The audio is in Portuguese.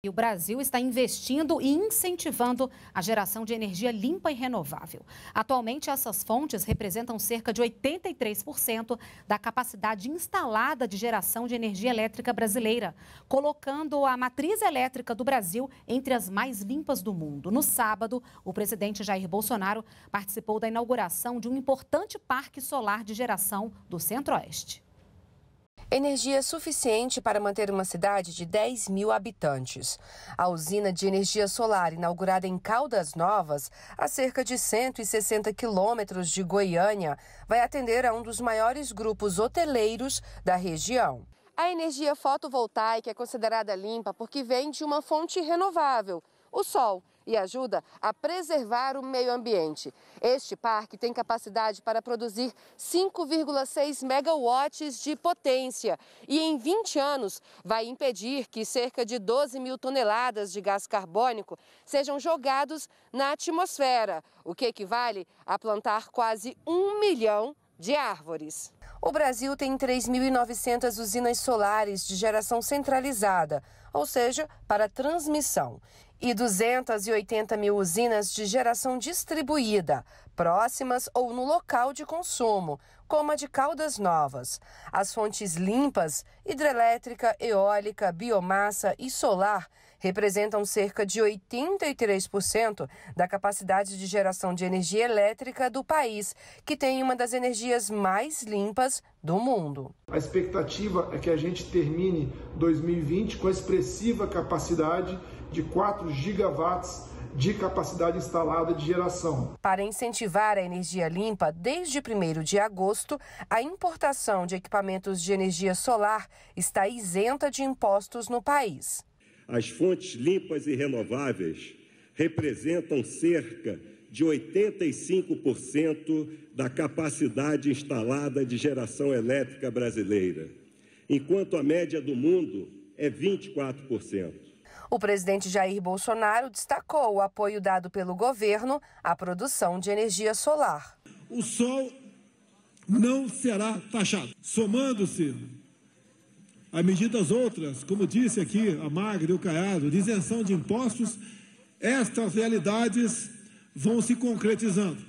E o Brasil está investindo e incentivando a geração de energia limpa e renovável. Atualmente, essas fontes representam cerca de 83% da capacidade instalada de geração de energia elétrica brasileira, colocando a matriz elétrica do Brasil entre as mais limpas do mundo. No sábado, o presidente Jair Bolsonaro participou da inauguração de um importante parque solar de geração do Centro-Oeste. Energia suficiente para manter uma cidade de 10 mil habitantes. A usina de energia solar, inaugurada em Caldas Novas, a cerca de 160 quilômetros de Goiânia, vai atender a um dos maiores grupos hoteleiros da região. A energia fotovoltaica é considerada limpa porque vem de uma fonte renovável o sol e ajuda a preservar o meio ambiente. Este parque tem capacidade para produzir 5,6 megawatts de potência e em 20 anos vai impedir que cerca de 12 mil toneladas de gás carbônico sejam jogados na atmosfera, o que equivale a plantar quase um milhão de árvores. O Brasil tem 3.900 usinas solares de geração centralizada, ou seja, para transmissão, e 280 mil usinas de geração distribuída, próximas ou no local de consumo, como a de Caldas Novas. As fontes limpas, hidrelétrica, eólica, biomassa e solar, representam cerca de 83% da capacidade de geração de energia elétrica do país, que tem uma das energias mais limpas do mundo. A expectativa é que a gente termine 2020 com a expressiva capacidade de 4 gigawatts de capacidade instalada de geração. Para incentivar a energia limpa, desde 1 de agosto, a importação de equipamentos de energia solar está isenta de impostos no país. As fontes limpas e renováveis representam cerca de 85% da capacidade instalada de geração elétrica brasileira, enquanto a média do mundo é 24%. O presidente Jair Bolsonaro destacou o apoio dado pelo governo à produção de energia solar. O sol não será taxado. Somando-se a medidas outras, como disse aqui a Magda e o Caiado, de isenção de impostos, estas realidades vão se concretizando.